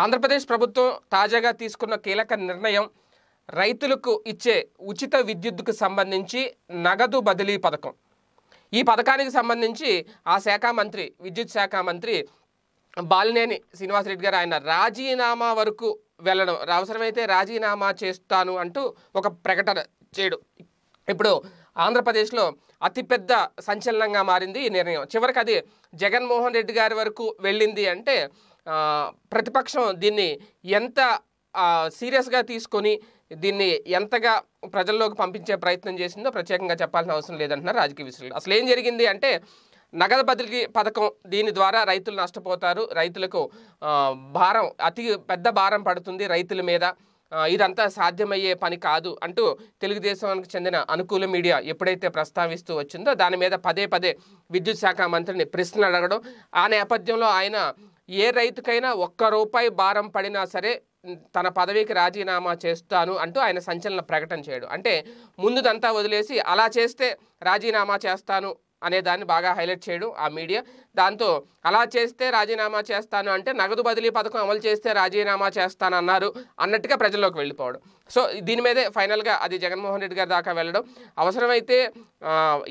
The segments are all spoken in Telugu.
ఆంధ్రప్రదేశ్ ప్రభుత్వం తాజాగా తీసుకున్న కీలక నిర్ణయం రైతులకు ఇచ్చే ఉచిత విద్యుత్కు సంబంధించి నగదు బదిలీ పథకం ఈ పథకానికి సంబంధించి ఆ శాఖ మంత్రి విద్యుత్ శాఖ మంత్రి బాలినేని శ్రీనివాసరెడ్డి గారు ఆయన రాజీనామా వరకు వెళ్ళడం అవసరమైతే రాజీనామా చేస్తాను అంటూ ఒక ప్రకటన చేయడం ఇప్పుడు ఆంధ్రప్రదేశ్లో అతిపెద్ద సంచలనంగా మారింది ఈ నిర్ణయం చివరికి అది జగన్మోహన్ రెడ్డి గారి వరకు వెళ్ళింది అంటే ప్రతిపక్షం దీన్ని ఎంత సీరియస్గా తీసుకొని దీన్ని ఎంతగా ప్రజల్లోకి పంపించే ప్రయత్నం చేసిందో ప్రత్యేకంగా చెప్పాల్సిన అవసరం లేదంటున్నారు రాజకీయ విశ్లేషణ అసలు ఏం జరిగింది అంటే నగదు బదిలీ పథకం దీని ద్వారా రైతులు నష్టపోతారు రైతులకు భారం అతి పెద్ద భారం పడుతుంది రైతుల మీద ఇదంతా సాధ్యమయ్యే పని కాదు అంటూ తెలుగుదేశానికి చెందిన అనుకూల మీడియా ఎప్పుడైతే ప్రస్తావిస్తూ వచ్చిందో దాని మీద పదే పదే విద్యుత్ శాఖ మంత్రిని ప్రశ్నలు అడగడం ఆ నేపథ్యంలో ఆయన ఏ రైతుకైనా ఒక్క రూపాయి భారం పడినా సరే తన పదవికి రాజీనామా చేస్తాను అంటూ ఆయన సంచలన ప్రకటన చేయడు అంటే ముందుదంతా వదిలేసి అలా చేస్తే రాజీనామా చేస్తాను అనే దాన్ని బాగా హైలైట్ చేయడం ఆ మీడియా దాంతో అలా చేస్తే రాజీనామా చేస్తాను అంటే నగదు బదిలీ పథకం అమలు చేస్తే రాజీనామా చేస్తాను అన్నారు అన్నట్టుగా ప్రజల్లోకి వెళ్ళిపోవడం సో దీని మీదే ఫైనల్గా అది జగన్మోహన్ రెడ్డి గారి దాకా వెళ్ళడం అవసరమైతే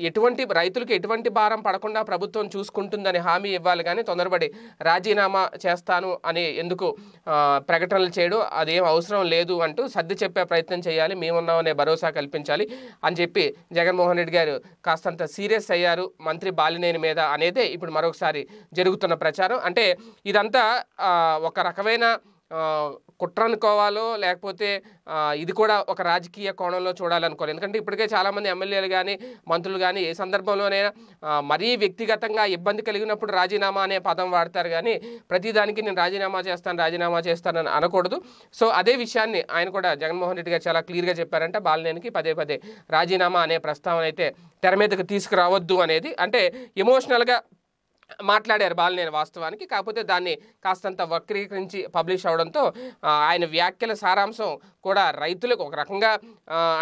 ఎటువంటి రైతులకు ఎటువంటి భారం పడకుండా ప్రభుత్వం చూసుకుంటుందని హామీ ఇవ్వాలి కానీ తొందరపడి రాజీనామా చేస్తాను అని ఎందుకు ప్రకటనలు చేయడం అదేం అవసరం లేదు అంటూ సర్ది చెప్పే ప్రయత్నం చేయాలి మేమున్నామనే భరోసా కల్పించాలి అని చెప్పి జగన్మోహన్ రెడ్డి గారు కాస్తంత సీరియస్ అయ్యారు వేశారు మంత్రి బాలినేని మీద అనేది ఇప్పుడు మరొకసారి జరుగుతున్న ప్రచారం అంటే ఇదంతా ఒక రకమైన కుట్ర అనుకోవాలో లేకపోతే ఇది కూడా ఒక రాజకీయ కోణంలో చూడాలనుకోవాలి ఎందుకంటే ఇప్పటికే చాలామంది ఎమ్మెల్యేలు కానీ మంత్రులు కానీ ఏ సందర్భంలోనైనా మరీ వ్యక్తిగతంగా ఇబ్బంది కలిగినప్పుడు రాజీనామా అనే పదం వాడతారు కానీ ప్రతిదానికి నేను రాజీనామా చేస్తాను రాజీనామా చేస్తానని అనకూడదు సో అదే విషయాన్ని ఆయన కూడా జగన్మోహన్ రెడ్డి గారు చాలా క్లియర్గా చెప్పారంటే బాలనేనికి పదే పదే రాజీనామా అనే ప్రస్తావన అయితే తెర మీదకి తీసుకురావద్దు అనేది అంటే ఎమోషనల్గా మాట్లాడారు బాలినేని వాస్తవానికి కాకపోతే దాన్ని కాస్తంత వక్రీకరించి పబ్లిష్ అవడంతో ఆయన వ్యాఖ్యల సారాంశం కూడా రైతులకు ఒక రకంగా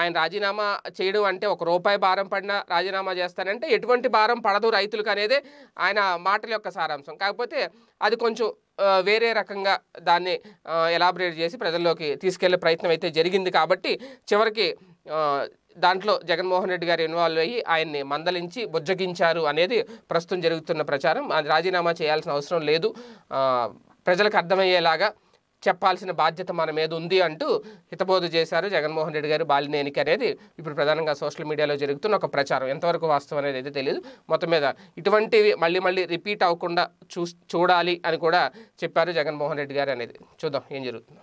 ఆయన రాజీనామా చేయడం అంటే ఒక రూపాయి భారం పడినా రాజీనామా చేస్తానంటే ఎటువంటి భారం పడదు రైతులకు అనేది ఆయన మాటల యొక్క సారాంశం కాకపోతే అది కొంచెం వేరే రకంగా దాన్ని ఎలాబరేట్ చేసి ప్రజల్లోకి తీసుకెళ్లే ప్రయత్నం అయితే జరిగింది కాబట్టి చివరికి దాంట్లో జగన్మోహన్ రెడ్డి గారు ఇన్వాల్వ్ అయ్యి ఆయన్ని మందలించి బుజ్జగించారు అనేది ప్రస్తుతం జరుగుతున్న ప్రచారం అది రాజీనామా చేయాల్సిన అవసరం లేదు ప్రజలకు అర్థమయ్యేలాగా చెప్పాల్సిన బాధ్యత మన మీద ఉంది అంటూ హితబోధ చేశారు జగన్మోహన్ రెడ్డి గారు బాలినేనికి అనేది ఇప్పుడు ప్రధానంగా సోషల్ మీడియాలో జరుగుతున్న ఒక ప్రచారం ఎంతవరకు వాస్తవం అనేది అయితే తెలియదు మొత్తం మీద ఇటువంటివి మళ్ళీ మళ్ళీ రిపీట్ అవ్వకుండా చూ చూడాలి అని కూడా చెప్పారు జగన్మోహన్ రెడ్డి గారు అనేది చూద్దాం ఏం జరుగుతుందో